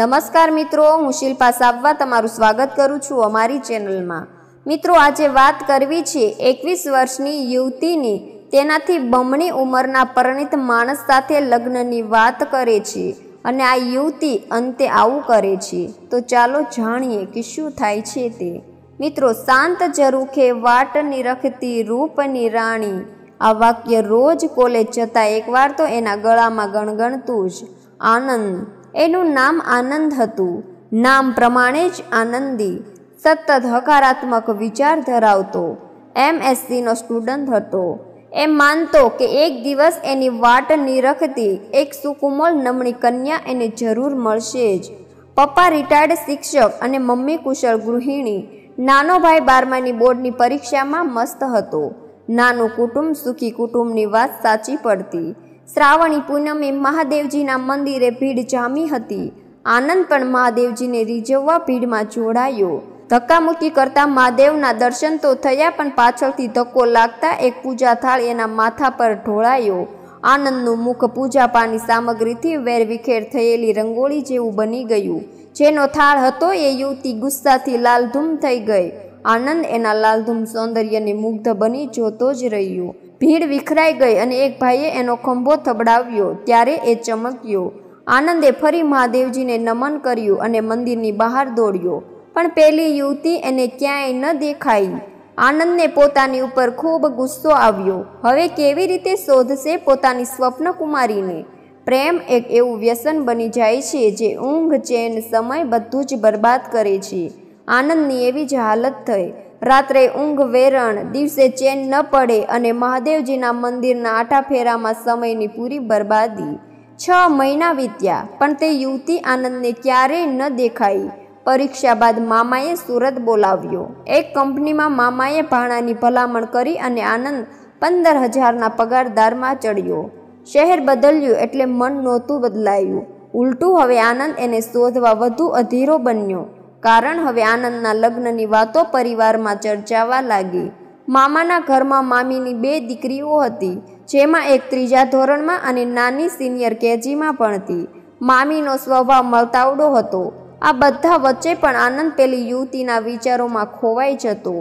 નમસ્કાર મિત્રો હું શિલ્પા સાવવા તમારું સ્વાગત કરું છું અમારી ચેનલમાં મિત્રો આજે વાત કરવી છે એકવીસ વર્ષની યુવતીની તેનાથી બમણી ઉંમરના પરણિત માણસ સાથે લગ્નની વાત કરે છે અને આ યુવતી અંતે આવું કરે છે તો ચાલો જાણીએ કે શું થાય છે તે મિત્રો શાંત જરૂખે વાટ નિરખતી રૂપની રાણી આ વાક્ય રોજ કોલેજ જતા એકવાર તો એના ગળામાં ગણગણતું જ આનંદ એનું નામ આનંદ હતું નામ પ્રમાણે જ આનંદી સતત હકારાત્મક વિચાર ધરાવતો એમએસસીનો સ્ટુડન્ટ હતો એમ માનતો કે એક દિવસ એની વાટ નિરખતી એક સુકુમલ નમણી કન્યા એને જરૂર મળશે જ પપ્પા રિટાયર્ડ શિક્ષક અને મમ્મી કુશળ ગૃહિણી નાનો ભાઈ બારમાની બોર્ડની પરીક્ષામાં મસ્ત હતો નાનું કુટુંબ સુખી કુટુંબની વાત સાચી પડતી શ્રાવણી પૂનમે મહાદેવજીના મંદિરે ભીડ જામી હતી આનંદ પણ મહાદેવજીને રીઝવવા ભીડમાં જોડાયો ધક્કામુક્કી કરતા મહાદેવના દર્શન તો થયા પણ પાછળથી ધક્કો લાગતા એક પૂજા થાળ એના માથા પર ઢોળાયો આનંદનું મુખ પૂજાપાની સામગ્રીથી વેરવિખેર થયેલી રંગોળી જેવું બની ગયું જેનો થાળ હતો એ યુવતી ગુસ્સાથી લાલધૂમ થઈ ગઈ આનંદ એના લાલધૂમ સૌંદર્યને મુગ્ધ બની જોતો જ રહ્યો ભીડ વિખરાઈ ગઈ અને એક ભાઈએ એનો ખંભો થબડાવ્યો ત્યારે એ ચમક્યો આનંદે ફરી મહાદેવજીને નમન કર્યું અને મંદિરની બહાર દોડ્યો પણ પેલી યુવતી એને ક્યાંય ન દેખાઈ આનંદને પોતાની ઉપર ખૂબ ગુસ્સો આવ્યો હવે કેવી રીતે શોધશે પોતાની સ્વપ્નકુમારીને પ્રેમ એક એવું વ્યસન બની જાય છે જે ઊંઘ ચેન સમય બધું જ બરબાદ કરે છે આનંદની એવી જ હાલત થઈ રાત્રે ઊંઘ વેરણ દિવસે ચેન ન પડે અને મહાદેવજીના મંદિરના આઠાફેરામાં સમયની પૂરી બરબાદી છ મહિના વીત્યા પણ તે યુવતી આનંદને ક્યારેય ન દેખાઈ પરીક્ષા બાદ મામાએ સુરત બોલાવ્યો એક કંપનીમાં મામાએ ભાણાની ભલામણ કરી અને આનંદ પંદર હજારના પગારદારમાં ચડ્યો શહેર બદલ્યું એટલે મન નહોતું બદલાયું ઉલટું હવે આનંદ એને શોધવા વધુ અધીરો બન્યો કારણ હવે આનંદના લગ્નની વાતો પરિવારમાં ચર્ચાવા લાગી મામાના ઘરમાં મામીની બે દીકરીઓ હતી જેમાં એક ત્રીજા ધોરણમાં અને નાની સિનિયર કેજીમાં પણ હતી મામીનો સ્વભાવ મલતાવડો હતો આ બધા વચ્ચે પણ આનંદ પેલી યુવતીના વિચારોમાં ખોવાઈ જતો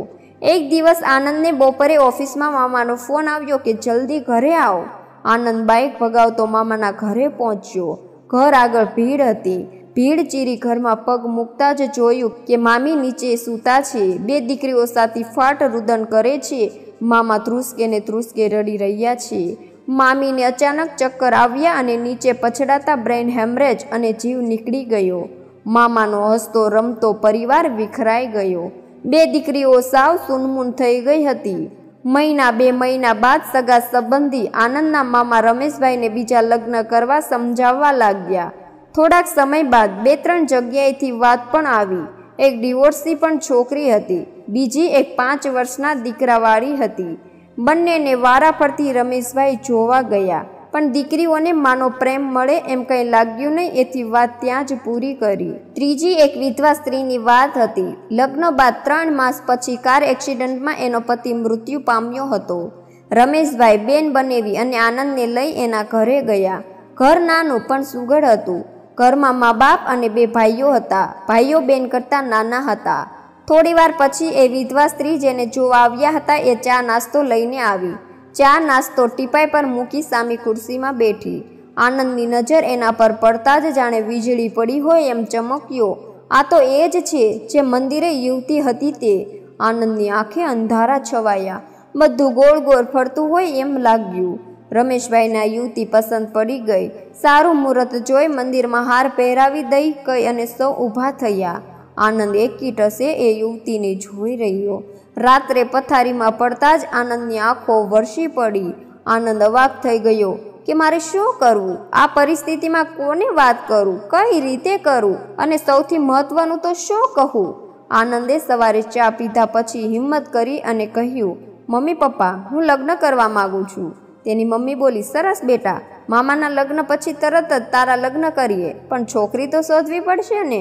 એક દિવસ આનંદને બપોરે ઓફિસમાં મામાનો ફોન આવ્યો કે જલ્દી ઘરે આવો આનંદ બાઇક ભગાવતો મામાના ઘરે પહોંચ્યો ઘર આગળ ભીડ હતી ભીડ ચીરી ઘરમાં પગ મૂકતા જ જોયું કે મામી નીચે સૂતા છે બે દીકરીઓ સાથે ફાટ રુદન કરે છે મામા ધ્રુસકે ને ધ્રુસકે રડી રહ્યા છે મામીને અચાનક ચક્કર આવ્યા અને નીચે પછડાતા બ્રેઇન હેમરેજ અને જીવ નીકળી ગયો મામાનો હસતો રમતો પરિવાર વિખરાઈ ગયો બે દીકરીઓ સાવ સુનમૂન થઈ ગઈ હતી મહિના બે મહિના બાદ સગા સંબંધી આનંદના મામા રમેશભાઈને બીજા લગ્ન કરવા સમજાવવા લાગ્યા થોડાક સમય બાદ બે ત્રણ જગ્યાએથી વાત પણ આવી એક ડિવોર્સની પણ છોકરી હતી બીજી એક પાંચ વર્ષના દીકરાવાળી હતી બંનેને વારા વારાફરતી રમેશભાઈ જોવા ગયા પણ દીકરીઓને માનો પ્રેમ મળે એમ કંઈ લાગ્યું નહીં એથી વાત ત્યાં જ પૂરી કરી ત્રીજી એક વિધવા સ્ત્રીની વાત હતી લગ્ન બાદ ત્રણ માસ પછી કાર એક્સિડન્ટમાં એનો પતિ મૃત્યુ પામ્યો હતો રમેશભાઈ બેન બનેવી અને આનંદને લઈ એના ઘરે ગયા ઘર નાનું પણ સુઘડ હતું ઘરમાં મા બાપ અને બે ભાઈઓ હતા ભાઈઓ બેન કરતાં નાના હતા થોડીવાર પછી એ વિધવા સ્ત્રી જેને જોવા આવ્યા હતા એ ચા નાસ્તો લઈને આવી ચા નાસ્તો ટીપાઈ પર મૂકી સામી ખુરશીમાં બેઠી આનંદની નજર એના પર પડતા જ જાણે વીજળી પડી હોય એમ ચમક્યો આ તો એ જ છે જે મંદિરે યુવતી હતી તે આનંદની આંખે અંધારા છવાયા બધું ગોળ ગોળ ફરતું હોય એમ લાગ્યું રમેશભાઈના યુવતી પસંદ પડી ગઈ સારું મુહૂર્ત જોઈ મંદિરમાં હાર પહેરાવી દઈ કઈ અને સૌ ઊભા થયા આનંદ એકીટસે એ યુવતીને જોઈ રહ્યો રાત્રે પથારીમાં પડતા જ આનંદની આંખો વરસી પડી આનંદ અવાક થઈ ગયો કે મારે શું કરવું આ પરિસ્થિતિમાં કોને વાત કરું કઈ રીતે કરું અને સૌથી મહત્વનું તો શું કહું આનંદે સવારે ચા પીધા પછી હિંમત કરી અને કહ્યું મમ્મી પપ્પા હું લગ્ન કરવા માગું છું તેની મમ્મી બોલી સરસ બેટા મામાના લગ્ન પછી તરત જ તારા લગ્ન કરીએ પણ છોકરી તો શોધવી પડશે ને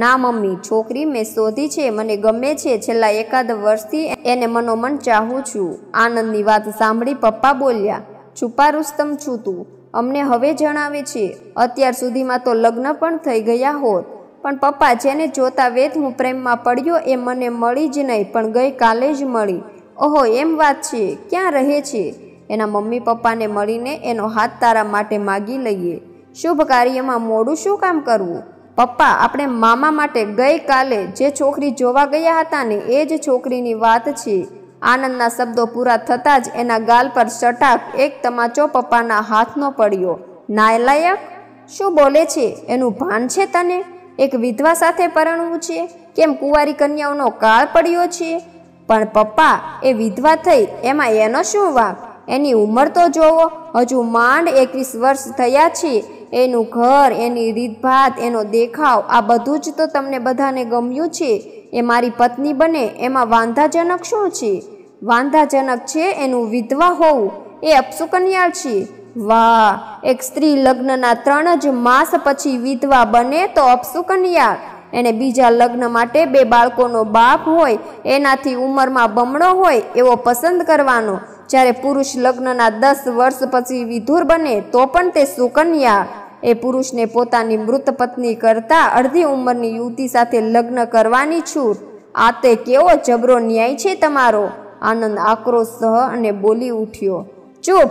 ના મમ્મી છોકરી મેં શોધી છે મને ગમે છે છેલ્લા એકાદ વર્ષથી એને મનોમન ચાહું છું આનંદની વાત સાંભળી પપ્પા બોલ્યા છુપા રુસ્તમ છું તું અમને હવે જણાવે છે અત્યાર સુધીમાં તો લગ્ન પણ થઈ ગયા હોત પણ પપ્પા જેને જોતા વેત હું પ્રેમમાં પડ્યો એ મને મળી જ નહીં પણ ગઈ કાલે જ મળી ઓહો એમ વાત છે ક્યાં રહે છે એના મમ્મી પપ્પાને મળીને એનો હાથ તારા માટે માગી લઈએ શુભ કાર્યમાં મોડું શું કામ કરવું પપ્પા આપણે મામા માટે ગઈકાલે જે છોકરી જોવા ગયા હતા ને એ જ છોકરીની વાત છે આનંદના શબ્દો પૂરા થતાં જ એના ગાલ પર સટાક એક તમાચો પપ્પાના હાથનો પડ્યો નાયલાયક શું બોલે છે એનું ભાન છે તને એક વિધવા સાથે પરણવું છે કેમ કુંવારી કન્યાઓનો કાળ પડ્યો છે પણ પપ્પા એ વિધવા થઈ એમાં એનો શું વાંક એની ઉંમર તો જોવો હજુ માંડ એકવીસ વર્ષ થયા છે એનું ઘર એની રીતભાત એનો દેખાવ આ બધું જ તો તમને બધાને ગમ્યું છે એ મારી પત્ની બને એમાં વાંધાજનક શું છે વાંધાજનક છે એનું વિધવા હોવું એ અપસુકન્યા છે વાહ એક સ્ત્રી લગ્નના ત્રણ જ માસ પછી વિધવા બને તો અપસુકન્યા એને બીજા લગ્ન માટે બે બાળકોનો બાપ હોય એનાથી ઉંમરમાં બમણો હોય એવો પસંદ કરવાનો જ્યારે પુરુષ લગ્નના દસ વર્ષ પછી વિધુર બને તો પણ તે સુકન્યા એ પુરુષને પોતાની મૃત પત્ની કરતાં અડધી ઉંમરની યુવતી સાથે લગ્ન કરવાની છૂટ આ તે કેવો જબરો ન્યાય છે તમારો આનંદ આક્રોશ સહ અને બોલી ઉઠ્યો ચૂપ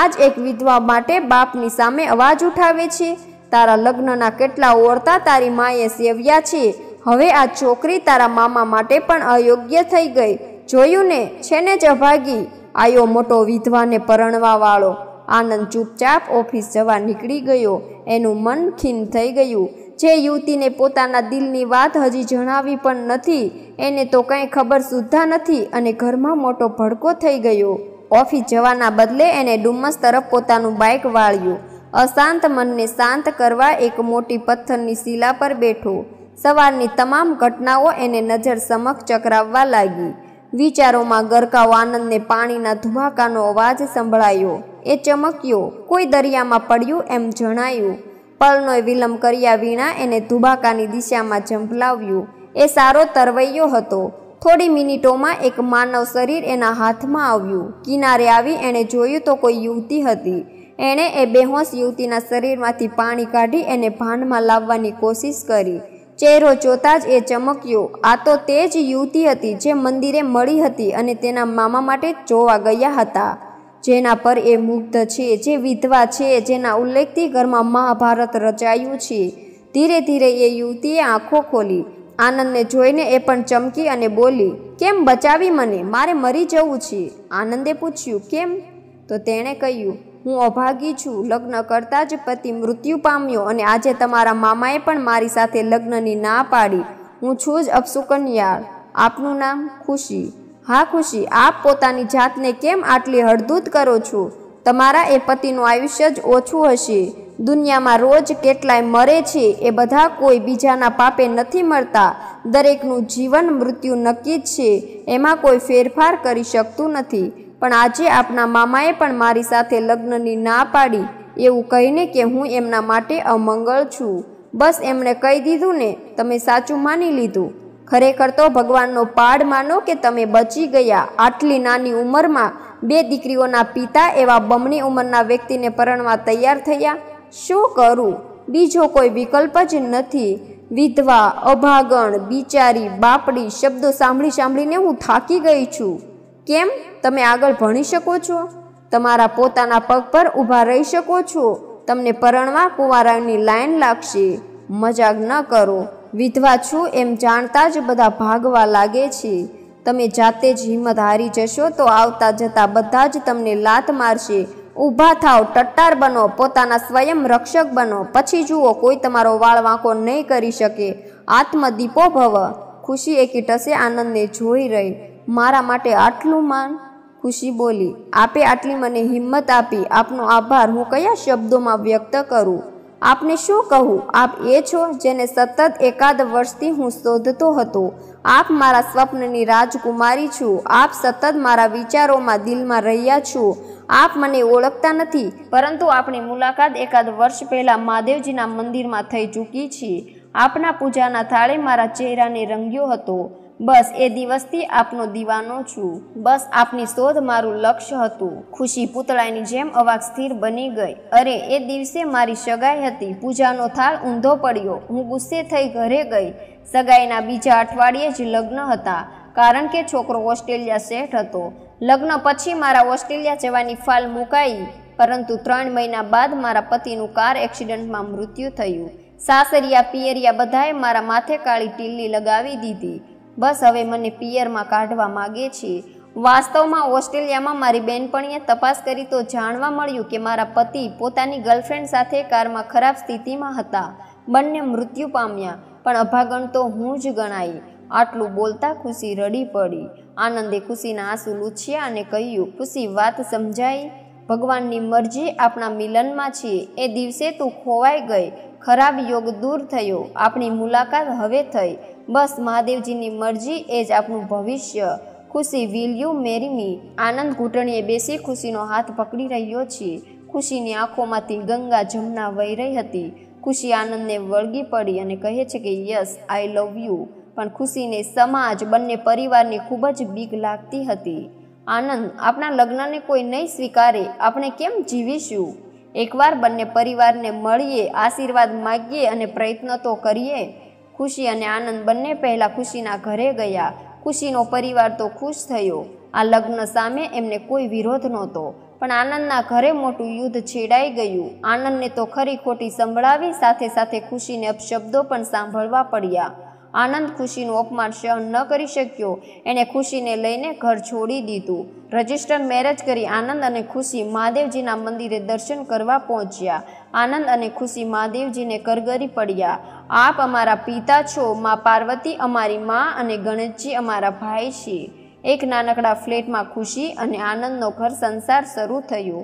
આજ એક વિધવા માટે બાપની સામે અવાજ ઉઠાવે છે તારા લગ્નના કેટલા ઓરતા તારી માએ સેવ્યા છે હવે આ છોકરી તારા મામા માટે પણ અયોગ્ય થઈ ગઈ જોયું ને છે ને જ અભાગી આવ્યો મોટો વિધવાને પરણવાવાળો આનંદ ચૂપચાપ ઓફિસ જવા નીકળી ગયો એનું મન ખીન થઈ ગયું જે યુવતીને પોતાના દિલની વાત હજી જણાવી પણ નથી એને તો કંઈ ખબર સુદ્ધા નથી અને ઘરમાં મોટો ભડકો થઈ ગયો ઓફિસ જવાના બદલે એણે ડુમ્મસ તરફ પોતાનું બાઇક વાળ્યું અશાંત મનને શાંત કરવા એક મોટી પથ્થરની શિલા પર બેઠો સવારની તમામ ઘટનાઓ એને નજર સમક્ષ ચકરાવવા લાગી વિચારોમાં ગરકાવ આનંદને પાણીના ધુવાકાનો અવાજ સંભળાયો એ ચમક્યો કોઈ દરિયામાં પડ્યું એમ જણાયું પલનોય વિલંબ કર્યા વિના એને ધુબાકાની દિશામાં ઝંપલાવ્યું એ સારો તરવૈયો હતો થોડી મિનિટોમાં એક માનવ શરીર એના હાથમાં આવ્યું કિનારે આવી એણે જોયું તો કોઈ યુવતી હતી એણે એ બેહોશ યુવતીના શરીરમાંથી પાણી કાઢી એને ભાનમાં લાવવાની કોશિશ કરી ચહેરો જોતાં જ એ ચમક્યો આ તો તે જ યુવતી હતી જે મંદિરે મળી હતી અને તેના મામા માટે જોવા ગયા હતા જેના પર એ મુગ્ધ છે જે વિધવા છે જેના ઉલ્લેખથી ઘરમાં મહાભારત રચાયું છે ધીરે ધીરે એ યુવતીએ આંખો ખોલી આનંદને જોઈને એ પણ ચમકી અને બોલી કેમ બચાવી મને મારે મરી જવું છે આનંદે પૂછ્યું કેમ તો તેણે કહ્યું હું અભાગી છું લગ્ન કરતાં જ પતિ મૃત્યુ પામ્યો અને આજે તમારા મામાએ પણ મારી સાથે લગ્નની ના પાડી હું છું જ અપસુકન્યા આપનું નામ ખુશી હા ખુશી આપ પોતાની જાતને કેમ આટલી હળદૂત કરો છો તમારા એ પતિનું આયુષ્ય જ ઓછું હશે દુનિયામાં રોજ કેટલાય મરે છે એ બધા કોઈ બીજાના પાપે નથી મળતા દરેકનું જીવન મૃત્યુ નક્કી જ છે એમાં કોઈ ફેરફાર કરી શકતું નથી પણ આજે આપના મામાએ પણ મારી સાથે લગ્નની ના પાડી એવું કહીને કે હું એમના માટે અમંગળ છું બસ એમણે કહી દીધું ને તમે સાચું માની લીધું ખરેખર તો ભગવાનનો પાડ માનો કે તમે બચી ગયા આટલી નાની ઉંમરમાં બે દીકરીઓના પિતા એવા બમણી ઉંમરના વ્યક્તિને પરણવા તૈયાર થયા શું કરું બીજો કોઈ વિકલ્પ જ નથી વિધવા અભાગણ બિચારી બાપડી શબ્દો સાંભળી સાંભળીને હું થાકી ગઈ છું કેમ તમે આગળ ભણી શકો છો તમારા પોતાના પગ પર ઊભા રહી શકો છો તમને પરણવા કુંવારાની લાઈન લાગશે મજાક ન કરો વિધવા છું એમ જાણતા જ બધા ભાગવા લાગે છે તમે જાતે જ હિંમત હારી જશો તો આવતા જતા બધા જ તમને લાત મારશે ઊભા થાવ ટટ્ટાર બનો પોતાના સ્વયં રક્ષક બનો પછી જુઓ કોઈ તમારો વાળ વાંકો નહીં કરી શકે આત્મદીપો ભવ ખુશી એકી એકીટસે આનંદને જોઈ રહી મારા માટે આટલું માન ખુશી બોલી આપે આટલી મને હિંમત આપી આપનો આભાર હું કયા શબ્દોમાં વ્યક્ત કરું આપને શું કહું આપ એ છો જેને સતત એકાદ વર્ષથી હું શોધતો હતો આપ મારા સ્વપ્નની રાજકુમારી છું આપ સતત મારા વિચારોમાં દિલમાં રહ્યા છો આપ મને ઓળખતા નથી પરંતુ આપણી મુલાકાત એકાદ વર્ષ પહેલાં મહાદેવજીના મંદિરમાં થઈ ચૂકી છે આપના પૂજાના થાળે મારા ચહેરાને રંગ્યો હતો બસ એ દિવસથી આપનો દીવાનો છું બસ આપની શોધ મારું લક્ષ્ય હતું ખુશી પૂતળાની જેમ અવાક સ્થિર બની ગઈ અરે એ દિવસે મારી સગાઈ હતી પૂજાનો થાળ ઊંધો પડ્યો હું ગુસ્સે થઈ ઘરે ગઈ સગાઈના બીજા અઠવાડિયે જ લગ્ન હતા કારણ કે છોકરો ઓસ્ટ્રેલિયા સેટ હતો લગ્ન પછી મારા ઓસ્ટ્રેલિયા જવાની ફાલ મુકાઈ પરંતુ ત્રણ મહિના બાદ મારા પતિનું કાર એક્સિડન્ટમાં મૃત્યુ થયું સાસરિયા પિયરિયા બધાએ મારા માથે કાળી ટીલી લગાવી દીધી બસ હવે મને પિયરમાં કાઢવા માગે છે વાસ્તવમાં ઓસ્ટ્રેલિયામાં મારી બહેનપણીએ તપાસ કરી તો જાણવા મળ્યું કે મારા પતિ પોતાની ગર્લફ્રેન્ડ સાથે કારમાં ખરાબ સ્થિતિમાં હતા બંને મૃત્યુ પામ્યા પણ અભાગણ તો હું જ ગણાઈ આટલું બોલતા ખુશી રડી પડી આનંદે ખુશીના આંસુ લૂછ્યા અને કહ્યું ખુશી વાત સમજાઈ ભગવાનની મરજી આપણા મિલનમાં છીએ એ દિવસે તું ખોવાઈ ગઈ ખરાબ યોગ દૂર થયો આપણી મુલાકાત હવે થઈ બસ મહાદેવજીની મરજી એ જ આપણું ભવિષ્ય ખુશી વિલ યુ મેરી મી આનંદ ઘૂંટણીએ બેસી ખુશીનો હાથ પકડી રહ્યો છે ખુશીની આંખોમાંથી ગંગા જમના વહી રહી હતી ખુશી આનંદને વળગી પડી અને કહે છે કે યસ આઈ લવ યુ પણ ખુશીને સમાજ બંને પરિવારની ખૂબ જ બીક લાગતી હતી આનંદ આપણા લગ્નને કોઈ નહીં સ્વીકારે આપણે કેમ જીવીશું એકવાર બંને પરિવારને મળીએ આશીર્વાદ માગીએ અને પ્રયત્ન તો કરીએ ખુશી અને આનંદ બંને પહેલાં ખુશીના ઘરે ગયા ખુશીનો પરિવાર તો ખુશ થયો આ લગ્ન સામે એમને કોઈ વિરોધ નહોતો પણ આનંદના ઘરે મોટું યુદ્ધ છેડાઈ ગયું આનંદને તો ખરી ખોટી સંભળાવી સાથે સાથે ખુશીને અપશબ્દો પણ સાંભળવા પડ્યા આનંદ ખુશીનું અપમાન સહન ન કરી શક્યો એણે ખુશીને લઈને ઘર છોડી દીધું રજિસ્ટર મેરેજ કરી આનંદ અને ખુશી મહાદેવજીના મંદિરે દર્શન કરવા પહોંચ્યા આનંદ અને ખુશી મહાદેવજીને કરગરી પડ્યા આપ અમારા પિતા છો મા પાર્વતી અમારી મા અને ગણેશજી અમારા ભાઈ છે એક નાનકડા ફ્લેટમાં ખુશી અને આનંદનો ઘર સંસાર શરૂ થયો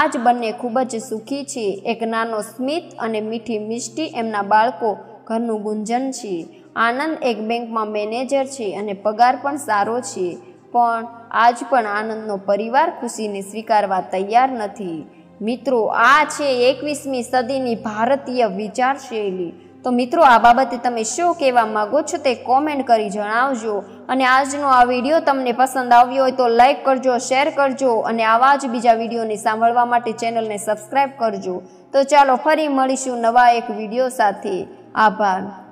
આજ બંને ખૂબ જ સુખી છે એક નાનો સ્મિત અને મીઠી મિષ્ટી એમના બાળકો ઘરનું ગુંજન છે આનંદ એક બેંકમાં મેનેજર છે અને પગાર પણ સારો છે પણ આજ પણ આનંદનો પરિવાર ખુશીને સ્વીકારવા તૈયાર નથી મિત્રો આ છે એકવીસમી સદીની ભારતીય વિચાર શૈલી તો મિત્રો આ બાબતે તમે શું કહેવા માગો છો તે કોમેન્ટ કરી જણાવજો અને આજનો આ વિડીયો તમને પસંદ આવ્યો હોય તો લાઇક કરજો શેર કરજો અને આવા જ બીજા વિડીયોને સાંભળવા માટે ચેનલને સબસ્ક્રાઈબ કરજો તો ચાલો ફરી મળીશું નવા એક વિડીયો સાથે આભાર